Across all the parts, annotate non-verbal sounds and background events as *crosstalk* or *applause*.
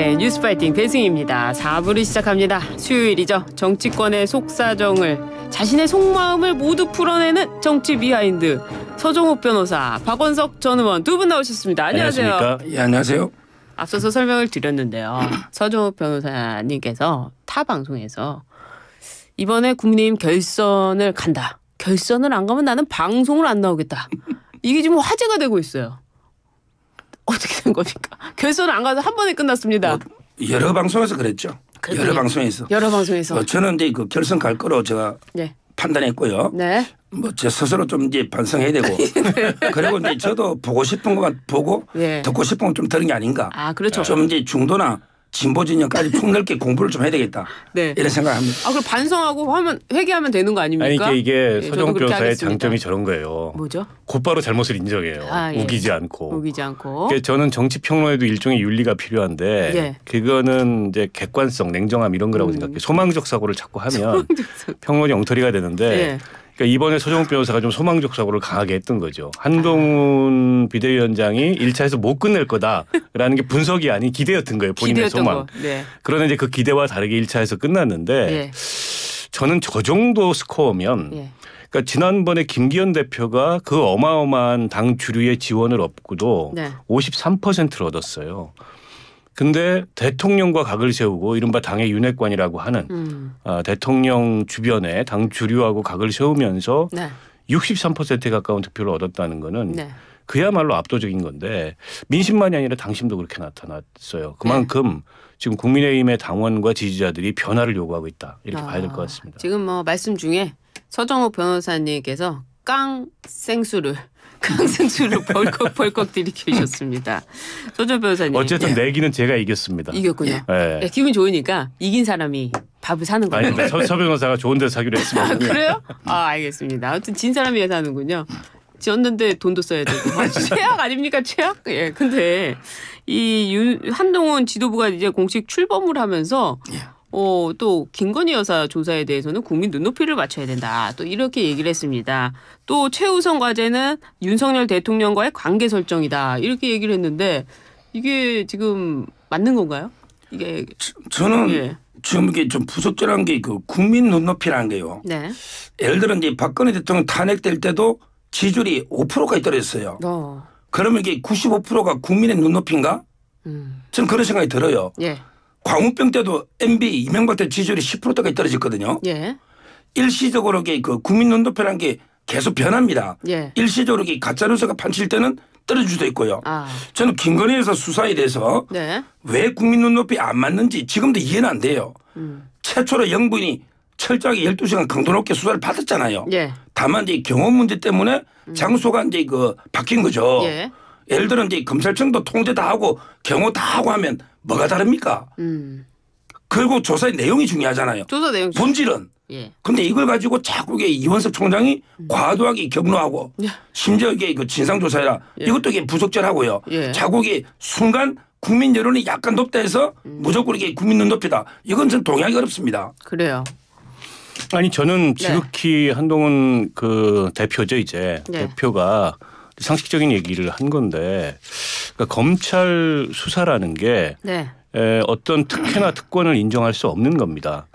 오 네, 뉴스파이팅 배승입니다. 4부를 시작합니다. 수요일이죠. 정치권의 속사정을 자신의 속마음을 모두 풀어내는 정치 비하인드 서종욱 변호사 박원석 전 의원 두 분 나오셨습니다. 안녕하세요. 안녕하십니까? 예, 안녕하세요. 앞서서 설명을 드렸는데요. *clears throat* 서종욱 변호사님께서 타 방송에서 이번에 국민의힘 결선을 간다. 결선을 안 가면 나는 방송을 안 나오겠다. 이게 지금 화제가 되고 있어요. 어떻게 된 겁니까? 결선 *laughs* 안 가서 한 번에 끝났습니다. 어, 여러 방송에서 그랬죠. 그렇군요. 여러 방송에서. 여러 방송에서. 어, 저는 이제 그 결선 갈 거로 제가 네. 판단했고요. 네. 뭐 제 스스로 좀 이제 반성해야 되고 *laughs* 네. 그리고 이제 저도 보고 싶은 것만 보고 네. 듣고 싶은 건좀 들은 게 아닌가. 아 그렇죠. 좀 이제 중도나 진보 진영까지 폭넓게 공부를 좀 해야 되겠다. *laughs* 네. 이런 생각합니다. 아 그럼 반성하고 하면 회개하면 되는 거 아닙니까? 아니 이게, 이게 네, 예, 서정 변호사의 장점이 저런 거예요. 뭐죠? 곧바로 잘못을 인정해요. 아, 예. 우기지 않고. 우기지 않고. 그러니까 저는 정치 평론에도 일종의 윤리가 필요한데 예. 그거는 이제 객관성, 냉정함 이런 거라고 음. 생각해요. 소망적 사고를 자꾸 하면 평론이 엉터리가 되는데. 예. 그러니까 이번에 서정욱 변호사가 좀 소망적 사고를 강하게 했던 거죠. 한동훈 비대위원장이 1차에서 못 끝낼 거다라는 게 분석이 아닌 기대였던 거예요. 본인의 소망. 네. 그러나 이제 그 기대와 다르게 1차에서 끝났는데 예. 저는 저 정도 스코어면 예. 그니까 지난번에 김기현 대표가 그 어마어마한 당 주류의 지원을 얻고도 네. 53%를 얻었어요. 근데 대통령과 각을 세우고 이른바 당의 윤핵관이라고 하는 음. 어, 대통령 주변에 당 주류하고 각을 세우면서 네. 63%에 가까운 득표를 얻었다는 거는 네. 그야말로 압도적인 건데 민심만이 아니라 당심도 그렇게 나타났어요. 그만큼 네. 지금 국민의힘의 당원과 지지자들이 변화를 요구하고 있다 이렇게 아, 봐야 될 것 같습니다. 지금 뭐 말씀 중에 서정호 변호사님께서 깡 생수를 강승준으 벌컥벌컥 들이켜주셨습니다 소전 변호사님. 어쨌든 예. 내기는 제가 이겼습니다. 이겼군요. 예. 예. 기분 좋으니까 이긴 사람이 밥을 사는 거예요. 아니, 서, 서 변호사가 좋은 데 사기로 했습니다. 아, 그래요? 아, 알겠습니다. 아무튼 진 사람이 사는군요. 지었는데 돈도 써야 되고 아, 최악 아닙니까 최악? 예. 근데 이 윤, 한동훈 지도부가 이제 공식 출범을 하면서 예. 어, 또 김건희 여사 조사에 대해서는 국민 눈높이를 맞춰야 된다. 또 이렇게 얘기를 했습니다. 또 최우선 과제는 윤석열 대통령과의 관계 설정이다. 이렇게 얘기를 했는데 이게 지금 맞는 건가요? 이게 저는 예. 지금 이게 좀 부적절한 게 그 국민 눈높이라는 게요. 네. 예를 들어 이제 박근혜 대통령 탄핵될 때도 지지율이 5%까지 떨어졌어요. 어. 그러면 이게 95%가 국민의 눈높이인가? 음. 저는 그런 생각이 들어요. 예. 광우병 때도 MB 이명박 때 지지율이 10%대까지 떨어졌거든요. 예. 일시적으로 그국민 눈높이라는 게 계속 변합니다. 예. 일시적으로 가짜뉴스가 판칠 때는 떨어질 수도 있고요. 아. 저는 김건희 여사 수사에 대해서 네. 왜 국민 눈높이 안 맞는지 지금도 이해는 안 돼요. 음. 최초로 영부인이 철저하게 12시간 강도 높게 수사를 받았잖아요. 예. 다만 이제 경험 문제 때문에 음. 장소가 이제 그 바뀐 거죠. 예. 예를 들어 이제 검찰청도 통제 다 하고 경호 다 하고 하면 뭐가 다릅니까? 음. 결국 조사의 내용이 중요하잖아요. 조사 내용 본질은. 예. 근데 이걸 가지고 자꾸 이게 이원섭 총장이 음. 과도하게 격노하고 예. 심지어 이게 그 진상조사라 예. 이것도 이게 부적절하고요. 예. 자꾸 이 순간 국민 여론이 약간 높다 해서 음. 무조건 이게 국민 눈높이다. 이건 좀 동의하기 어렵습니다. 그래요. 아니 저는 네. 지극히 네. 한동훈 그 대표죠 이제 네. 대표가 상식적인 얘기를 한 건데 그러니까 검찰 수사라는 게 네. 에, 어떤 특혜나 특권을 인정할 수 없는 겁니다.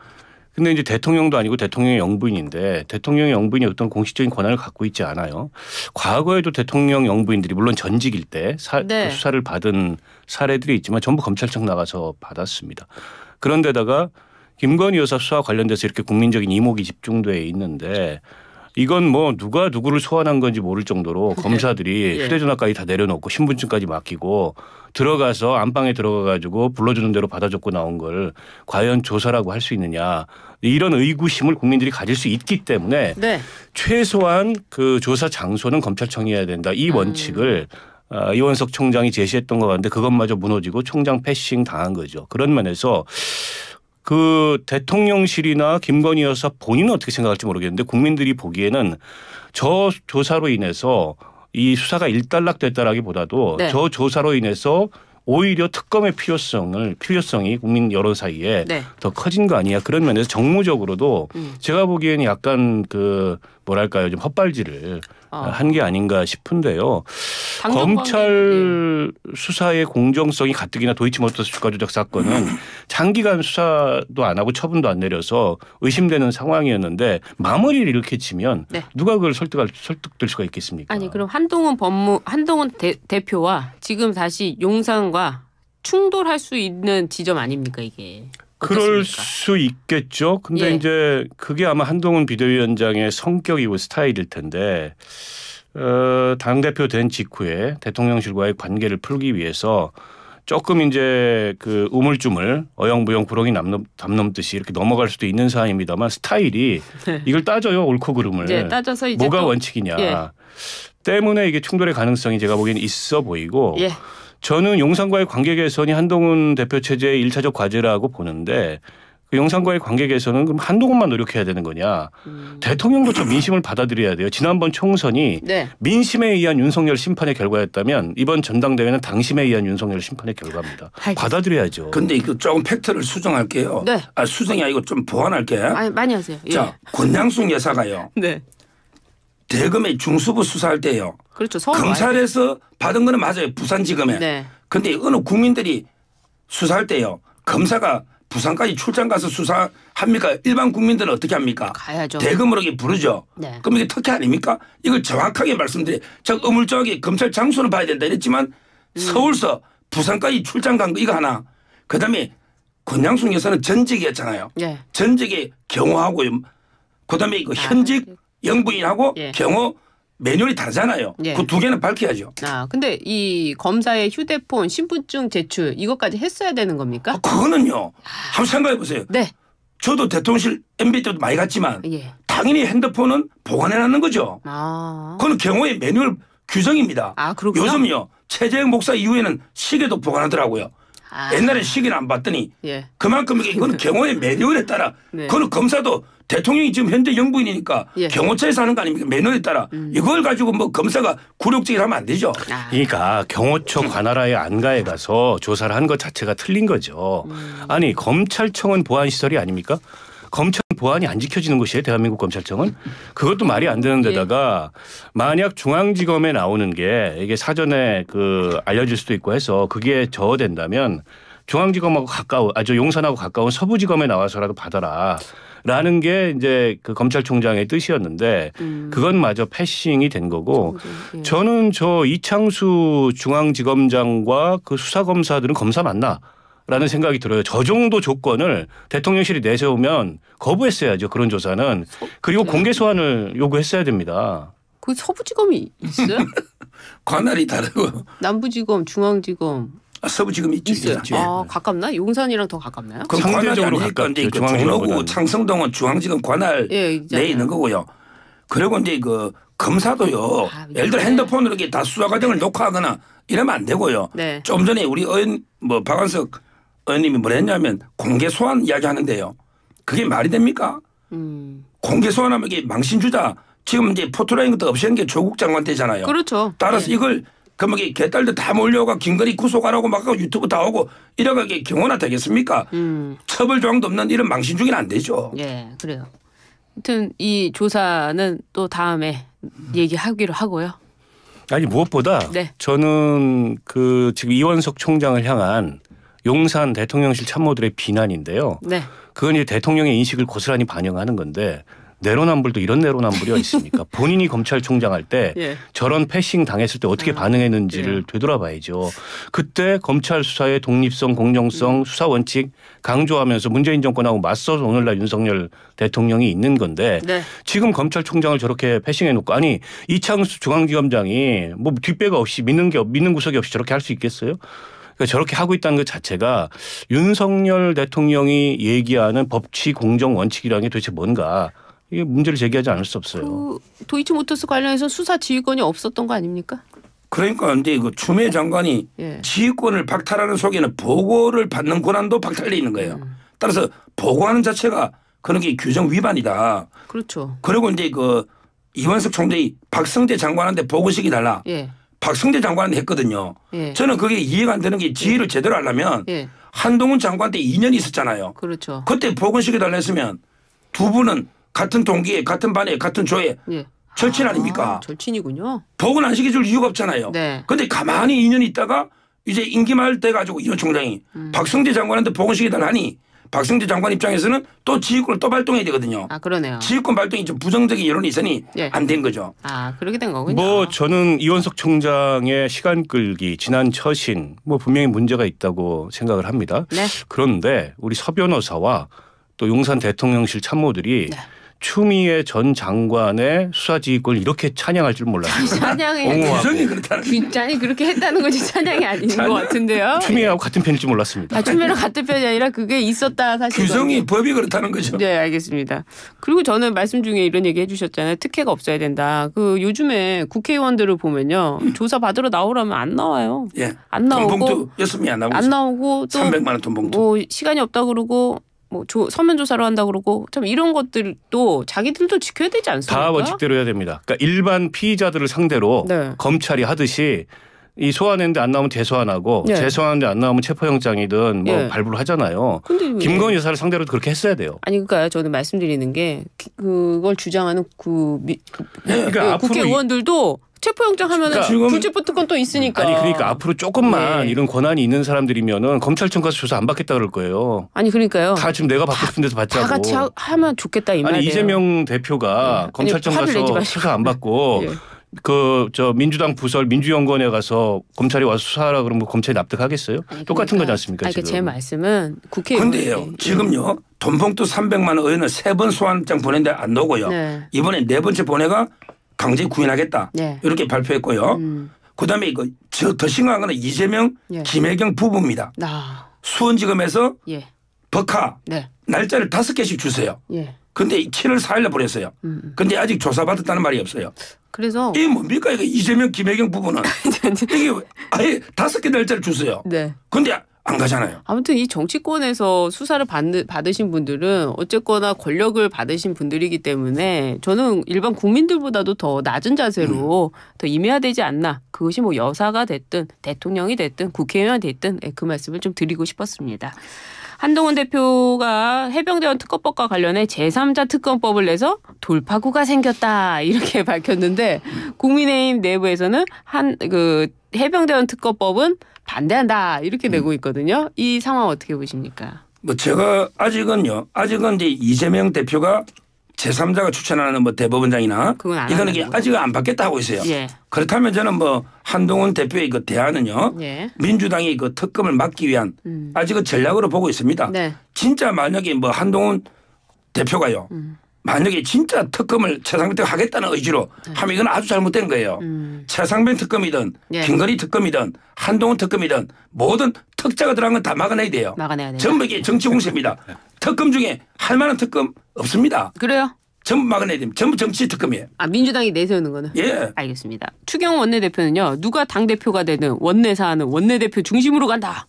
근데 이제 대통령도 아니고 대통령의 영부인인데 대통령의 영부인이 어떤 공식적인 권한을 갖고 있지 않아요. 과거에도 대통령 영부인들이 물론 전직일 때 사, 그 네. 그 수사를 받은 사례들이 있지만 전부 검찰청 나가서 받았습니다. 그런데다가 김건희 여사 수사 관련돼서 이렇게 국민적인 이목이 집중돼 있는데 이건 뭐 누가 누구를 소환한 건지 모를 정도로 검사들이 예. 휴대전화까지 다 내려놓고 신분증까지 맡기고 들어가서 안방에 들어가 가지고 불러주는 대로 받아줬고 나온 걸 과연 조사라고 할 수 있느냐 이런 의구심을 국민들이 가질 수 있기 때문에 네. 최소한 그 조사 장소는 검찰청이 해야 된다 이 음. 원칙을 음. 이원석 총장이 제시했던 것 같은데 그것마저 무너지고 총장 패싱 당한 거죠. 그런 면에서 그 대통령실이나 김건희 여사 본인은 어떻게 생각할지 모르겠는데 국민들이 보기에는 저 조사로 인해서 이 수사가 일단락됐다라기보다도 네. 저 조사로 인해서 오히려 특검의 필요성을 필요성이 국민 여러 사이에 네. 더 커진 거 아니야 그런 면에서 정무적으로도 음. 제가 보기에는 약간 그 뭐랄까요 좀 헛발질을 어. 한게 아닌가 싶은데요. 검찰 수사의 공정성이 가뜩이나 도이치모터스 주가 조작 사건은 *laughs* 장기간 수사도 안 하고 처분도 안 내려서 의심되는 상황이었는데 마무리를 이렇게 치면 네. 누가 그걸 설득할 설득될 수가 있겠습니까? 아니 그럼 한동훈 법무 한동훈 대, 대표와 지금 다시 용산과 충돌할 수 있는 지점 아닙니까 이게? 그럴 어떻습니까? 수 있겠죠. 근데 예. 이제 그게 아마 한동훈 비대위원장의 성격이고 뭐 스타일일 텐데 어, 당 대표 된 직후에 대통령실과의 관계를 풀기 위해서 조금 이제 그 우물쭈물 어영부영 구렁이 남넘, 담넘듯이 이렇게 넘어갈 수도 있는 사안입니다만 스타일이 네. 이걸 따져요 옳고 그름을 예, 따져서 이제 뭐가 원칙이냐 예. 때문에 이게 충돌의 가능성이 제가 보기에는 있어 보이고. 예. 저는 용산과의 관계 개선이 한동훈 대표 체제의 일차적 과제라고 보는데 그 용산과의 관계 개선은 그럼 한동훈만 노력해야 되는 거냐. 음. 대통령조차 민심을 받아들여야 돼요. 지난번 총선이 네. 민심에 의한 윤석열 심판의 결과였다면 이번 전당대회는 당심에 의한 윤석열 심판의 결과입니다. 알겠습니다. 받아들여야죠. 근데 이거 조금 팩트를 수정할게요. 네. 아, 수정이 아니고 좀 보완할게요. 아니, 많이 하세요. 예. 자, 권양숙 여사가요. 네. 대검의 중수부 수사할 때요. 그렇죠. 검찰에서 받은 거는 맞아요. 부산지검에. 네. 근데 어느 국민들이 수사할 때요. 검사가 부산까지 출장 가서 수사합니까? 일반 국민들은 어떻게 합니까? 가야죠. 대금으로 부르죠. 네. 그럼 이게 특혜 아닙니까? 이걸 정확하게 말씀드려. 저 어물쩡하게 검찰 장소를 봐야 된다 이랬지만 음. 서울서 부산까지 출장 간 거 이거 하나. 그다음에 권양숙 여사는 전직이었잖아요. 네. 전직에 경호하고 그다음에 그 현직 아, 영부인하고 예. 경호 매뉴얼이 다르잖아요. 예. 그두 개는 밝혀야죠. 아, 근데 이 검사의 휴대폰, 신분증 제출 이것까지 했어야 되는 겁니까? 아, 그거는요. 한번 생각해 보세요. 네. 저도 대통령실 MB 때도 많이 갔지만 예. 당연히 핸드폰은 보관해 놨는 거죠. 아. 그건 경호의 매뉴얼 규정입니다. 아, 그렇군요. 요즘요. 최재형 목사 이후에는 시계도 보관하더라고요. 아. 옛날에 시기는 안 봤더니 예. 그만큼 이건 예. 경호의 매뉴얼에 따라 네. 그거는 검사도 대통령이 지금 현재 영부인이니까 예. 경호처에서 하는 거 아닙니까 매뉴얼에 따라 음. 이걸 가지고 뭐 검사가 굴욕적이 하면 안 되죠. 아. 그러니까 경호처 음. 관할하에 안가에 가서 조사를 한 것 자체가 틀린 거죠. 음. 아니 검찰청은 보안시설이 아닙니까? 검찰 보안이 안 지켜지는 것이에요. 대한민국 검찰청은. 그것도 말이 안 되는 데다가 만약 중앙지검에 나오는 게 이게 사전에 그 알려질 수도 있고 해서 그게 저어된다면 중앙지검하고 가까운 아주 용산하고 가까운 서부지검에 나와서라도 받아라. 라는 게 이제 그 검찰총장의 뜻이었는데 음. 그건마저 패싱이 된 거고 음, 음, 음. 예. 저는 저 이창수 중앙지검장과 그 수사검사들은 검사 맞나 라는 생각이 들어요. 저 정도 조건을 대통령실이 내세우면 거부했어야죠. 그런 조사는. 그리고 네. 공개 소환을 요구했어야 됩니다. 그 서부지검이 있어요? *laughs* 관할이 다르고. 남부지검, 중앙지검. 아, 서부지검 있죠. 있어요. 있죠. 아, 가깝나? 용산이랑 더 가깝나요? 그럼 상대적으로 가깝죠. 그 중앙지검. 창성동은 중앙지검 관할 예, 내에 있는 거고요. 그리고 이제 그 검사도요. 아, 예. 예를 들어 핸드폰으로 이렇게 다 수사 과정을 녹화하거나 이러면 안 되고요. 네. 좀 전에 우리 의원 뭐 박완석 의원님이 뭐랬냐면 공개 소환 이야기하는데요. 그게 말이 됩니까? 음. 공개 소환하면 이게 망신주자 지금 이제 포토라인 것도 없애는 게 조국 장관때잖아요. 그렇죠. 따라서 네. 이걸 그러면 뭐 개딸들 다 몰려가 김건희 구속하라고 막 유튜브 다 오고 이러면 이게 경호나 되겠습니까? 음. 처벌 조항도 없는 이런 망신 중에는 안 되죠. 예, 그래요. 아무튼 이 조사는 또 다음에 얘기하기로 하고요. 아니 무엇보다 네. 저는 그 지금 이원석 총장을 향한 용산 대통령실 참모들의 비난인데요. 네. 그건 이제 대통령의 인식을 고스란히 반영하는 건데 내로남불도 이런 내로남불이 어딨습니까? *laughs* 본인이 검찰총장 할때 예. 저런 패싱 당했을 때 어떻게 아, 반응했는지를 예. 되돌아봐야죠. 그때 검찰 수사의 독립성, 공정성, 음. 수사 원칙 강조하면서 문재인 정권하고 맞서서 오늘날 윤석열 대통령이 있는 건데 네. 지금 검찰총장을 저렇게 패싱해놓고 아니 이창수 중앙지검장이 뭐 뒷배가 없이 믿는 게 믿는 구석이 없이 저렇게 할 수 있겠어요? 그러니까 저렇게 하고 있다는 것 자체가 윤석열 대통령이 얘기하는 법치 공정 원칙이라는 게 도대체 뭔가 이게 문제를 제기하지 않을 수 없어요. 그 도이치모터스 관련해서 수사 지휘권이 없었던 거 아닙니까? 그러니까 이제 이거 그 추미애 예. 장관이 예. 지휘권을 박탈하는 속에는 보고를 받는 권한도 박탈돼 있는 거예요. 음. 따라서 보고하는 자체가 그런 게 규정 위반이다. 그렇죠. 그리고 이제 그 이완석 총재 박성재 장관한테 보고식이 달라. 예. 박성대 장관한테 했거든요. 예. 저는 그게 이해가 안 되는 게 지혜를 예. 제대로 하려면 예. 한동훈 장관 한때 2년 있었잖아요. 그렇죠. 그때 보건시켜 달라 했으면 두 분은 같은 동기에 같은 반에 같은 조에 예. 절친 아, 아닙니까? 아, 절친이군요. 복원 안 시켜줄 이유가 없잖아요. 네. 근데 가만히 2년 있다가 이제 임기 말 때 가지고 이현 총장이 음. 박성대 장관한테 복원시켜 달라니 박승재 장관 입장에서는 또 지휘권을 또 발동해야 되거든요. 아 그러네요. 지휘권 발동이 좀 부정적인 여론이 있으니 예. 안된 거죠. 아 그렇게 된 거군요. 뭐 저는 이원석 총장의 시간 끌기 지난 처신 뭐 분명히 문제가 있다고 생각을 합니다. 네. 그런데 우리 서 변호사와 또 용산 대통령실 참모들이 네. 추미애 전 장관의 수사지휘권을 이렇게 찬양할 줄 몰랐어요. 찬양이 규정이 그렇다는 굉장히 그렇게 했다는 거지 찬양이 아닌 찬양. 것 같은데요. 추미애하고 같은 편일지 몰랐습니다. 아, 추미애랑 같은 편이 아니라 그게 있었다 사실. 규정이 법이 그렇다는 거죠. 네 알겠습니다. 그리고 저는 말씀 중에 이런 얘기 해주셨잖아요. 특혜가 없어야 된다. 그 요즘에 국회의원들을 보면요 음. 조사 받으러 나오라면 안 나와요. 예. 안 나오고 돈봉투 여섯 명안 나오고 안 나오고 또 300만 원돈 봉투. 뭐 시간이 없다 그러고 뭐 조, 서면 조사를 한다 그러고 참 이런 것들도 자기들도 지켜야 되지 않습니까? 다 원칙대로 해야 됩니다. 그러니까 일반 피의자들을 상대로 네. 검찰이 하듯이 이 소환했는데 안 나오면 재소환하고 네. 재소환하는데 안 나오면 체포영장이든 뭐 네. 발부를 하잖아요. 근데 김건희 여사를 상대로도 그렇게 했어야 돼요. 아니 그러니까 저는 말씀드리는 게 그, 그걸 주장하는 그, 미, 그러니까 그 국회의원들도 체포영장 하면은 그러니까, 불체포 특권 또 있으니까. 아니 그러니까 앞으로 조금만 네. 이런 권한이 있는 사람들이면은 검찰청 가서 조사 안 받겠다 그럴 거예요. 아니 그러니까요. 다 지금 내가 받고 싶은 데서 받자고. 다 같이 하, 면 좋겠다 이 말이에요. 아니 이재명 대표가 네. 검찰청 아니, 가서 수사 안 받고. 네. *laughs* 예. 그저 민주당 부설 민주연구원에 가서 검찰이 와서 수사하라 그러면 뭐 검찰이 납득하겠어요? 아니, 그러니까 똑같은 그러니까, 거지 않습니까? 아니, 그 지금. 제 말씀은 국회의원. 근데요 네. 지금요 돈봉투 300만 원을 세번 소환장 보낸데 안 나오고요. 네. 이번에 네 번째 보내가 강제 구인하겠다 예. 이렇게 발표했고요. 음. 그다음에 이거 더 심각한 거는 이재명 예. 김혜경 부부입니다. 아. 수원지검에서 예. 버카 네. 날짜를 다섯 개씩 주세요. 그런데 7월 4일날 보냈어요. 그런데 아직 조사받았다는 말이 없어요. 그래서 이게 뭡니까 이거 이재명 김혜경 부부는 *laughs* 이게 아예 다섯 개 날짜를 주세요. 네. 근데 안 가잖아요. 아무튼 이 정치권에서 수사를 받는, 받으신 분들은 어쨌거나 권력을 받으신 분들이기 때문에 저는 일반 국민들보다도 더 낮은 자세로 음. 더 임해야 되지 않나. 그것이 뭐 여사가 됐든 대통령이 됐든 국회의원이 됐든 네, 그 말씀을 좀 드리고 싶었습니다. 한동훈 대표가 해병대원 특검법과 관련해 제3자 특검법을 내서 돌파구가 생겼다 이렇게 *laughs* 밝혔는데 국민의힘 내부에서는 한 그 해병대원 특검법은 반대한다 이렇게 내고 음. 있거든요. 이 상황 어떻게 보십니까? 뭐 제가 아직은요. 아직은 이제 이재명 대표가 제삼자가 추천하는 뭐 대법원장이나 어, 이거는 아직 안 받겠다 하고 있어요. 예. 그렇다면 저는 뭐 한동훈 대표의 그 대안은요. 예. 민주당이 그 특검을 막기 위한 음. 아직은 전략으로 보고 있습니다. 네. 진짜 만약에 뭐 한동훈 대표가요. 음. 만약에 진짜 특검을 최상병 특검 하겠다는 의지로 네. 하면 이건 아주 잘못된 거예요. 음. 최상병 특검이든 예. 김건희 특검이든 한동훈 특검이든 모든 특자가 들어간 건 다 막아내야 돼요. 막아내야 돼요. 전부 이게 정치 공세입니다. *laughs* 특검 중에 할 만한 특검 없습니다. 그래요? 전부 막아내야 됩니다. 전부 정치 특검이에요. 아 민주당이 내세우는 거는? 예. 알겠습니다. 추경 원내대표는요. 누가 당대표가 되는 원내 사안은 원내대표 중심으로 간다.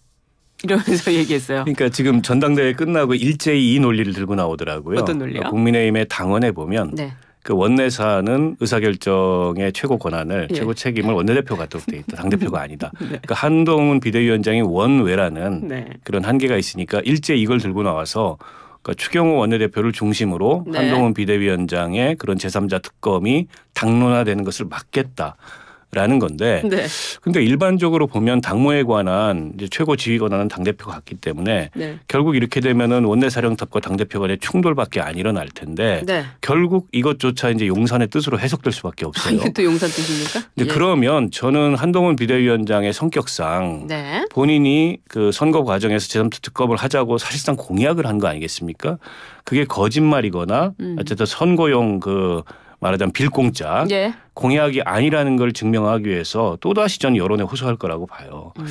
이러면서 *laughs* 얘기했어요. 그러니까 지금 전당대회 끝나고 일제히 이 논리를 들고 나오더라고요. 어떤 논리요? 그러니까 국민의힘의 당원에 보면 네. 그 원내 사안은 의사결정의 최고 권한을 예. 최고 책임을 원내대표가 갖도록 돼 있다. 당대표가 아니다. *laughs* 네. 그러니까 한동훈 비대위원장이 원외라는 네. 그런 한계가 있으니까 일제 이걸 들고 나와서 그러니까 추경호 원내대표를 중심으로 네. 한동훈 비대위원장의 그런 제3자 특검이 당론화되는 것을 막겠다. 라는 건데 네. 근데 일반적으로 보면 당무에 관한 이제 최고 지휘 권한은 당 대표가 갖기 때문에 네. 결국 이렇게 되면은 원내 사령탑과 당 대표 간의 충돌밖에 안 일어날 텐데 네. 결국 이것조차 이제 용산의 뜻으로 해석될 수밖에 없어요. 이게 또 용산 뜻입니까? 예. 그러면 저는 한동훈 비대위원장의 성격상 네. 본인이 그 선거 과정에서 재산차 특검을 하자고 사실상 공약을 한 거 아니겠습니까? 그게 거짓말이거나 음. 어쨌든 선거용 그 말하자면 빌공짜 예. 공약이 아니라는 걸 증명하기 위해서 또다시 전 여론에 호소할 거라고 봐요. 음.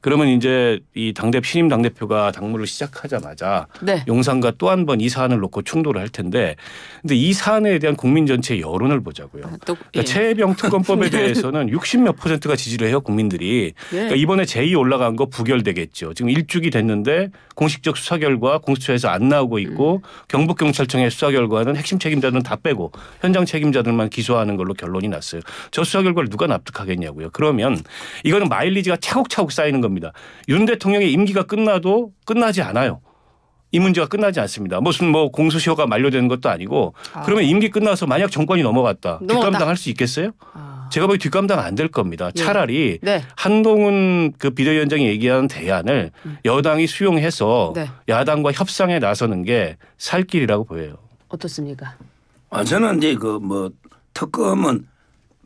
그러면 이제 이 당대 신임 당대표가 당무를 시작하자마자 네. 용산과 또 한 번 이 사안을 놓고 충돌을 할 텐데 근데 이 사안에 대한 국민 전체의 여론을 보자고요. 아, 또, 그러니까 예. 체해병 특검법에 *laughs* 네. 대해서는 60몇 퍼센트가 지지를 해요 국민들이. 예. 그러니까 이번에 제이 올라간 거 부결되겠죠. 지금 일주기 됐는데 공식적 수사 결과 공수처에서 안 나오고 있고 음. 경북경찰청의 수사 결과는 핵심 책임자는다 빼고 현장 책임자들만 기소하는 걸로 결론이 결론이 났어요. 저 수사 결과를 누가 납득하겠냐고요. 그러면 이거는 마일리지가 차곡차곡 쌓이는 겁니다. 윤 대통령의 임기가 끝나도 끝나지 않아요. 이 문제가 끝나지 않습니다. 무슨 뭐 공소시효가 만료되는 것도 아니고 아. 그러면 임기 끝나서 만약 정권이 넘어갔다 넘어갔다. 뒷감당할 수 있겠어요? 아. 제가 보기 뒷감당 안 될 겁니다. 예. 차라리 네. 한동훈 그 비대위원장이 얘기하는 대안을 음. 여당이 수용해서 네. 야당과 협상에 나서는 게살 길이라고 보여요. 어떻습니까? 아, 저는 이제 그뭐 특검은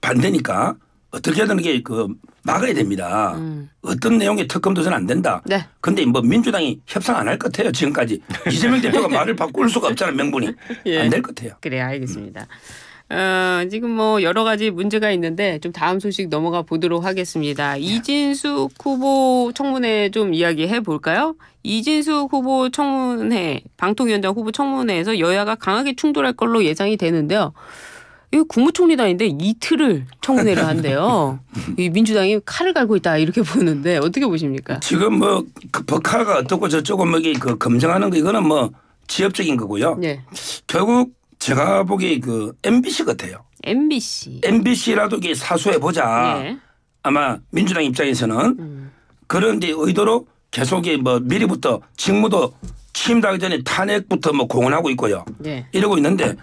반대니까 어떻게든 이게 그 막아야 됩니다. 음. 어떤 내용의 특검도 전안 된다. 네. 근데 뭐 민주당이 협상 안 할 것 같아요. 지금까지 *laughs* 이재명 대표가 말을 바꿀 수가 없잖아요. 명분이 *laughs* 예. 안될 것 같아요. 그래 알겠습니다. 음. 어, 지금 뭐 여러 가지 문제가 있는데 좀 다음 소식 넘어가 보도록 하겠습니다. 네. 예. 이진숙 후보 청문회 좀 이야기해 볼까요? 이진숙 후보 청문회 방통위원장 후보 청문회에서 여야가 강하게 충돌할 걸로 예상이 되는데요. 이 국무총리 단인데 이틀을 청문회를 한대요. *laughs* 이 민주당이 칼을 갈고 있다 이렇게 보는데 어떻게 보십니까? 지금 뭐 법카가 그 어떻고 저쩌고 뭐그 검증하는 거 이거는 뭐 지엽적인 거고요. 네. 결국 제가 보기그 MBC 같아요. MBC. MBC라도 이게 사수해 보자. 네. 아마 민주당 입장에서는 음. 그런 데 의도로 계속 뭐 미리부터 직무도 취임하기 전에 탄핵부터 뭐 공언하고 있고요. 네. 이러고 있는데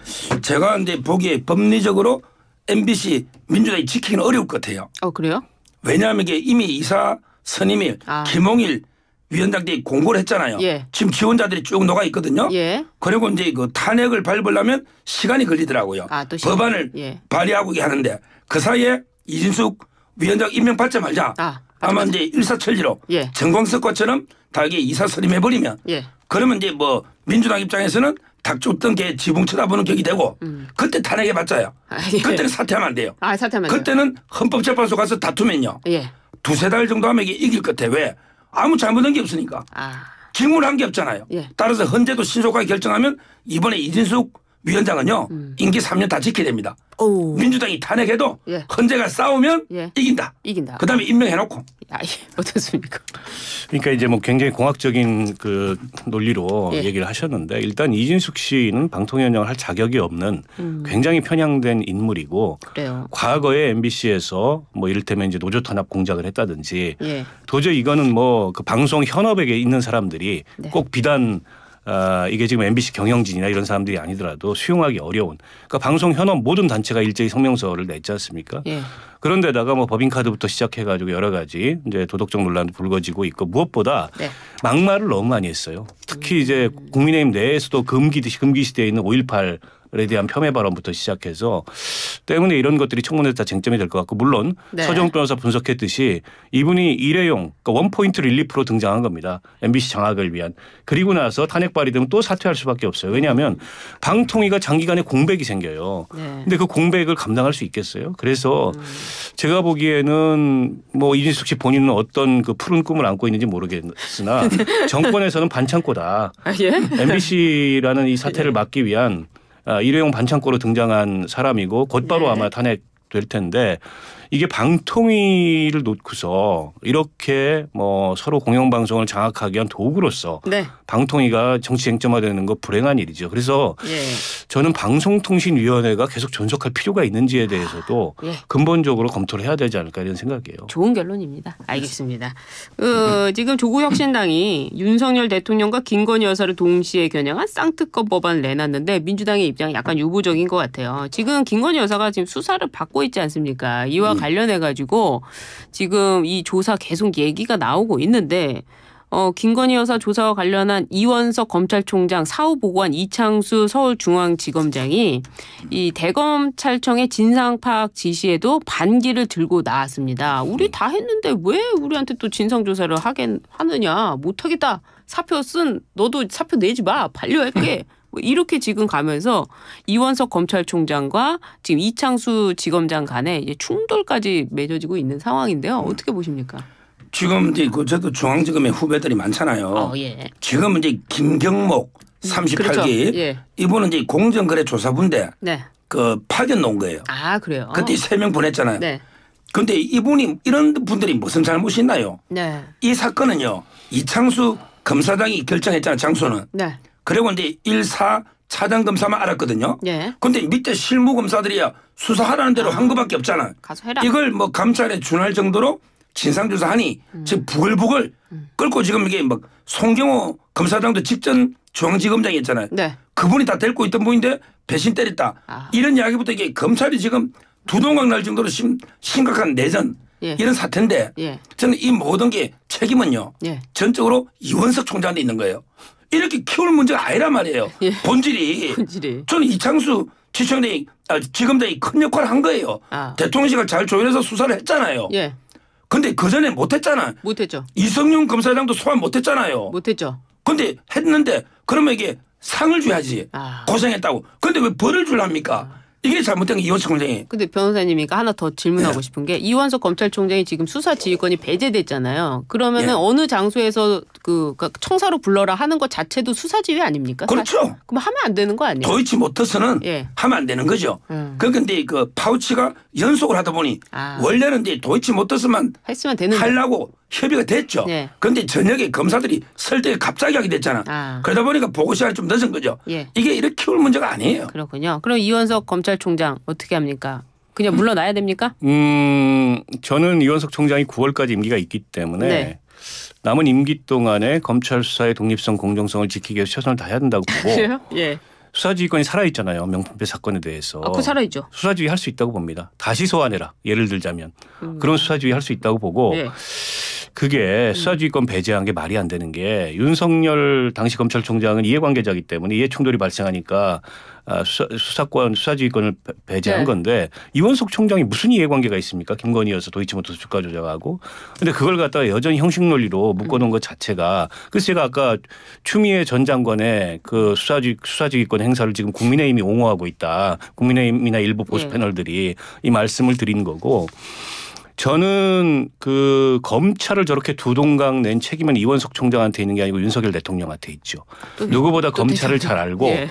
제가 이제 보기에 법리적으로 MBC 민주당이 지키기는 어려울 것 같아요. 어 그래요? 왜냐하면 이게 이미 이사 선임이 아. 김홍일 위원장들이 공고를 했잖아요. 예. 지금 지원자들이 쭉 녹아 있거든요. 예. 그리고 이제 그 탄핵을 밟으려면 시간이 걸리더라고요. 아, 또 시간. 법안을 예. 발의하고 하는데 그 사이에 이진숙 위원장 임명 받자말자 아. 아마인제 일사천리로 예. 정광석 과처럼 닭이 이사설임 해버리면 예. 그러면 이제 뭐 민주당 입장에서는 닭 쫓던 게 지붕 쳐다보는 격이 되고 음. 그때 탄핵에맞아요 아, 예. 그때는 사퇴하면 안 돼요. 아, 사퇴하면 그때는 헌법재판소 가서 다투면요. 예. 두세 달 정도 하면 이게 이길 것 같아. 왜? 아무 잘못한 게 없으니까. 아. 질문한 게 없잖아요. 예. 따라서 헌재도 신속하게 결정하면 이번에 이진숙 위원장은요 음. 임기 3년 다 지켜야 됩니다. 오. 민주당이 탄핵해도 예. 헌재가 싸우면 예. 이긴다. 이긴다. 그다음에 임명해놓고. 아, 예. 어떻습니까? 그러니까 이제 뭐 굉장히 공학적인 그 논리로 예. 얘기를 하셨는데 일단 이진숙 씨는 방통위원장을 할 자격이 없는 음. 굉장히 편향된 인물이고 그래요. 과거에 MBC에서 뭐 이를테면 이제 노조 탄압 공작을 했다든지 예. 도저히 이거는 뭐 그 방송 현업에게 있는 사람들이 네. 꼭 비단 아, 이게 지금 MBC 경영진이나 이런 사람들이 아니더라도 수용하기 어려운 그러니까 방송 현업 모든 단체가 일제히 성명서를 냈지 않습니까? 예. 그런데다가 뭐 법인카드부터 시작해가지고 여러 가지 이제 도덕적 논란도 불거지고 있고 무엇보다 네. 막말을 너무 많이 했어요. 특히 이제 국민의힘 내에서도 금기 듯이 금기 시대에 있는 5.18에 대한 폄훼 발언부터 시작해서 때문에 이런 것들이 청문회에서 다 쟁점이 될 것 같고 물론 네. 서정 변호사 분석했듯이 이분이 일회용 그러니까 원포인트 릴리프로 등장한 겁니다. MBC 장악을 위한. 그리고 나서 탄핵 발의되면 또 사퇴할 수밖에 없어요. 왜냐하면 방통위가 장기간에 공백이 생겨요. 네. 근데 그 공백을 감당할 수 있겠어요? 그래서 음. 제가 보기에는 뭐 이진숙 씨 본인은 어떤 그 푸른 꿈을 안고 있는지 모르겠으나 *laughs* 네. 정권에서는 반창고다. 아, 예? MBC라는 이 사태를 네. 막기 위한 어, 일회용 반창고로 등장한 사람이고 곧바로 네. 아마 탄핵 될 텐데 이게 방통위를 놓고서 이렇게 뭐 서로 공영방송을 장악하기 위한 도구로서 네. 방통위가 정치 쟁점화되는 거 불행한 일이죠. 그래서 예. 저는 방송통신위원회가 계속 존속할 필요가 있는지에 대해서도 아, 예. 근본적으로 검토를 해야 되지 않을까 이런 생각이에요. 좋은 결론입니다. 알겠습니다. 어, 지금 조국혁신당이 윤석열 대통령과 김건희 여사를 동시에 겨냥한 쌍특검 법안을 내놨는데 민주당의 입장이 약간 유보적인 것 같아요. 지금 김건희 여사가 지금 수사를 받고 있지 않습니까? 이와 음. 관련해 가지고 지금 이 조사 계속 얘기가 나오고 있는데 어, 김건희 여사 조사와 관련한 이원석 검찰총장 사후 보고한 이창수 서울중앙지검장이 이 대검찰청의 진상 파악 지시에도 반기를 들고 나왔습니다. 우리 다 했는데 왜 우리한테 또 진상 조사를 하겠 하느냐 못하겠다 사표 쓴 너도 사표 내지 마 반려할게. *laughs* 뭐 이렇게 지금 가면서 이원석 검찰총장과 지금 이창수 지검장 간에 이제 충돌까지 맺어지고 있는 상황인데요. 음. 어떻게 보십니까? 지금 이제 그 저도 중앙지검의 후배들이 많잖아요. 어, 예. 지금 이제 김경목 38기 음, 그렇죠. 예. 이분은 이제 공정거래 조사부인데 네. 그 파견 놓은 거예요. 아 그래요. 그때 세명 보냈잖아요. 네. 근데 이분이 이런 분들이 무슨 잘못이 있나요? 네. 이 사건은요 이창수 검사장이 결정했잖아요 장소는. 네. 그리고 이제 1, 4 차장 검사만 알았거든요. 예. 근데 밑에 실무 검사들이야 수사하라는 대로 아, 한 거밖에 없잖아. 가서 해라. 이걸 뭐 감찰에 준할 정도로 진상조사하니 음. 지금 부글부글 음. 끓고 지금 이게 막 송경호 검사장도 직전 중앙지검장이었잖아요. 네. 그분이 다 데리고 있던 분인데 배신 때렸다. 아. 이런 이야기부터 이게 검찰이 지금 두동강 날 정도로 심, 심각한 내전 예. 이런 사태인데 예. 저는 이 모든 게 책임은요. 예. 전적으로 이원석 총장한테 있는 거예요. 이렇게 키울 문제가 아니란 말이에요. *laughs* 예. 본질이. 본질이. 저는 이창수 지청장이 아, 지금장이큰 역할을 한 거예요. 아. 대통령실을 잘 조율해서 수사를 했잖아요. 예. 근데 그 전에 못했잖아. 못했죠. 이성윤 검사장도 소환 못했잖아요. 못했죠. 근데 했는데 그러면 이게 상을 줘야지 아. 고생했다고. 근데 왜 벌을 줄랍니까? 아. 이게 잘못된 게 이원석 총장이 근데 변호사님이니까 하나 더 질문하고 네. 싶은 게 이완석 검찰총장이 지금 수사 지휘권이 배제됐잖아요. 그러면은 네. 어느 장소에서 그그 그 청사로 불러라 하는 것 자체도 수사 지휘 아닙니까? 그렇죠. 사실? 그럼 하면 안 되는 거 아니에요? 도이치 못해서는 예. 하면 안 되는 거죠. 예. 그런데 그 파우치가 연속을 하다 보니 아. 원래는 도이치 못해서만 했으면 되는 하려고 협의가 됐죠. 네. 그런데 저녁에 검사들이 설득이 갑자기 하게 됐잖아. 아. 그러다 보니까 보고 시간이 좀 늦은 거죠. 예. 이게 이렇게 올 문제가 아니에요. 그렇군요. 그럼 이원석 검찰총장 어떻게 합니까? 그냥 물러나야 됩니까? 음, 저는 이원석 총장이 9월까지 임기가 있기 때문에 네. 남은 임기 동안에 검찰 수사의 독립성, 공정성을 지키기 위해서 최선을 다해야 된다고 보고. 예. 수사지휘권이 살아있잖아요. 명품배 사건에 대해서. 아, 그 살아있죠. 수사지휘 할 수 있다고 봅니다. 다시 소환해라. 예를 들자면. 음. 그런 수사지휘 할 수 있다고 보고 네. 그게 음. 수사지휘권 배제한 게 말이 안 되는 게 윤석열 당시 검찰총장은 이해관계자이기 때문에 이해충돌이 발생하니까 아, 수, 사권 수사지휘권을 배제한 네. 건데 이원석 총장이 무슨 이해관계가 있습니까? 김건희여서 도이치모터스 주가 조작하고 근데 그걸 갖다가 여전히 형식 논리로 묶어놓은 것 자체가 그래서 제가 아까 추미애 전 장관의 그 수사지 수사지휘권 행사를 지금 국민의힘이 옹호하고 있다. 국민의힘이나 일부 네. 보수 패널들이 이 말씀을 드린 거고. 저는 그 검찰을 저렇게 두 동강 낸 책임은 이원석 총장한테 있는 게 아니고 윤석열 대통령한테 있죠. 누구보다 검찰을 잘 알고 예.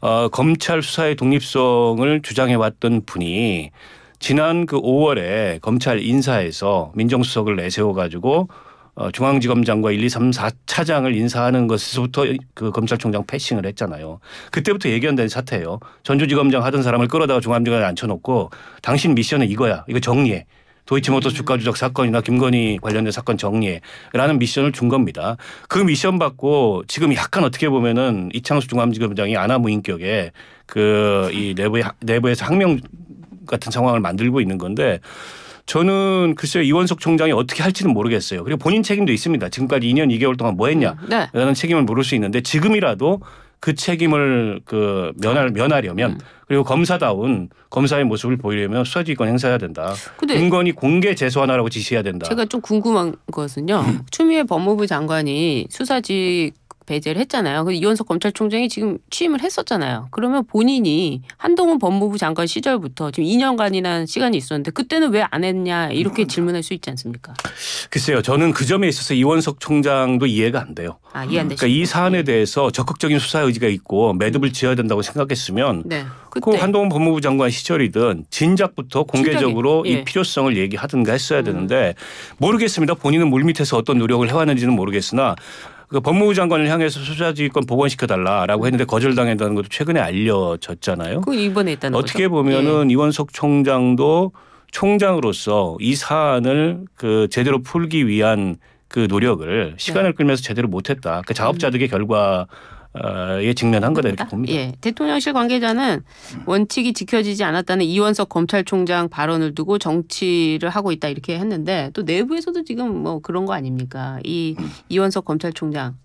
어, 검찰 수사의 독립성을 주장해왔던 분이 지난 그 5월에 검찰 인사에서 민정수석을 내세워 가지고 어, 중앙지검장과 1, 2, 3, 4차장을 인사하는 것에서부터 그 검찰총장 패싱을 했잖아요. 그때부터 예견된 사태예요. 전주지검장 하던 사람을 끌어다가 중앙지검에 앉혀놓고 당신 미션은 이거야. 이거 정리해. 도이치모터 주가 조작 사건이나 김건희 관련된 사건 정리라는 미션을 준 겁니다. 그 미션 받고 지금 약간 어떻게 보면은 이창수 중앙지검장이 아나무인격에 그 이 내부에 내부에서 항명 같은 상황을 만들고 있는 건데 저는 글쎄요 이원석 총장이 어떻게 할지는 모르겠어요. 그리고 본인 책임도 있습니다. 지금까지 2년 2개월 동안 뭐 했냐 라는 네. 책임을 물을 수 있는데 지금이라도 그 책임을 그 면할 아. 면하려면 음. 그리고 검사다운 검사의 모습을 보이려면 수사지휘권 행사해야 된다. 근건이 공개 재소하나라고 지시해야 된다. 제가 좀 궁금한 것은요. 음. 추미애 법무부 장관이 수사지 배제를 했잖아요. 그 이원석 검찰총장이 지금 취임을 했었잖아요. 그러면 본인이 한동훈 법무부 장관 시절부터 지금 2년간이라는 시간이 있었는데 그때는 왜 안 했냐 이렇게 그러니까. 질문할 수 있지 않습니까? 글쎄요. 저는 그 점에 있어서 이원석 총장도 이해가 안 돼요. 아, 이해 안 되시죠? 그러니까 이 사안에 대해서 적극적인 수사 의지가 있고 매듭을 지어야 된다고 생각했으면 네. 그 한동훈 법무부 장관 시절이든 진작부터 공개적으로 예. 이 필요성을 얘기하든가 했어야 음. 되는데 모르겠습니다. 본인은 물밑에서 어떤 노력을 해왔는지는 모르겠으나 그 법무부 장관을 향해서 수사지휘권 복원시켜달라라고 음. 했는데 거절당했다는 것도 최근에 알려졌잖아요. 그 이번에 있다 어떻게 보면은 예. 이원석 총장도 총장으로서 이 사안을 그 제대로 풀기 위한 그 노력을 시간을 네. 끌면서 제대로 못했다. 그작업자들의 음. 결과. 에 어, 직면한 거다 이렇게 봅니다. 예. 대통령실 관계자는 원칙이 지켜지지 않았다는 이원석 검찰총장 발언을 두고 정치를 하고 있다 이렇게 했는데 또 내부에서도 지금 뭐 그런 거 아닙니까? 이 이원석 검찰총장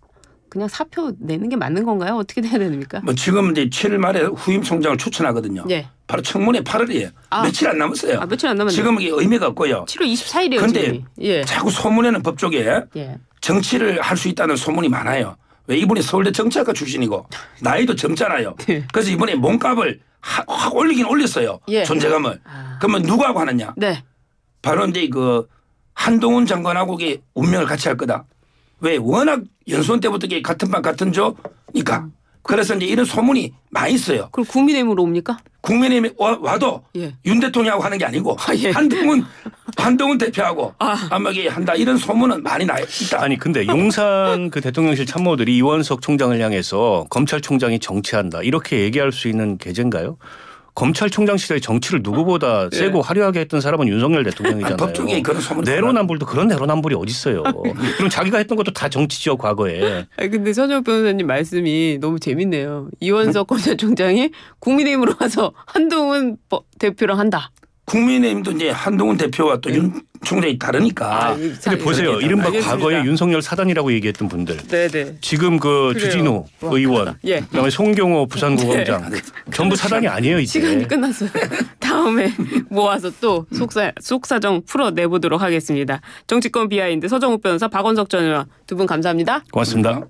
그냥 사표 내는 게 맞는 건가요? 어떻게 돼야 됩니까? 뭐 지금 이제 7일 말에 후임 총장을 추천하거든요. 예. 바로 청문회 8월이에요. 아. 며칠 안 남았어요. 아, 며칠 안 남았네요. 지금 이게 의미가 없고요. 7월 24일이에요. 근데 예. 자꾸 소문에는 법조계 예. 정치를 할 수 있다는 소문이 많아요. 왜 이분이 서울대 정치학과 출신이고 *laughs* 나이도 젊잖아요. 네. 그래서 이번에 몸값을 확 올리긴 올렸어요. 예. 존재감을. 아. 그러면 누구하고 하느냐? 네. 바로 이제 그 한동훈 장관하고 운명을 같이 할 거다. 왜 워낙 연수원 때부터 같은 반 같은 조니까. 음. 그래서 이제 이런 소문이 많이 있어요. 그럼 국민의힘으로 옵니까? 국민의힘 와, 도윤 예. 대통령하고 하는 게 아니고 아, 예. 한동훈 *laughs* 한동훈 대표하고 아. 안막 한다 이런 소문은 많이 나 있다. 아니 근데 용산 그 대통령실 참모들이 이원석 총장을 향해서 검찰총장이 정치한다 이렇게 얘기할 수 있는 계제인가요? 검찰총장 시절에 정치를 누구보다 아, 예. 세고 화려하게 했던 사람은 윤석열 대통령이잖아요. 법조계 그런 소문 내로남불도 그런 내로남불이 어디 있어요. *laughs* 그럼 자기가 했던 것도 다 정치죠 과거에. 아 근데 선영 변호사님 말씀이 너무 재밌네요. 이원석 네? 검찰총장이 국민의힘으로 와서 한동훈 대표랑 한다. 국민의힘도 이제 한동훈 대표와 또윤 네. 총장이 다르니까. 아, 근데 아, 보세요. 이른바 과거에 윤석열 사단이라고 얘기했던 분들. 네네. 네. 지금 그 그래요. 주진우 와. 어, 의원, 예. 그다음에 송경호 부산고검장 네. 전부 사단이 아니에요 이제. 시간이 끝났어요. *laughs* 다음에 모아서 또 속사, 속사정 풀어내보도록 하겠습니다. 정치권 비하인드 서정욱 변호사 박원석 전 의원 두 분 감사합니다. 고맙습니다.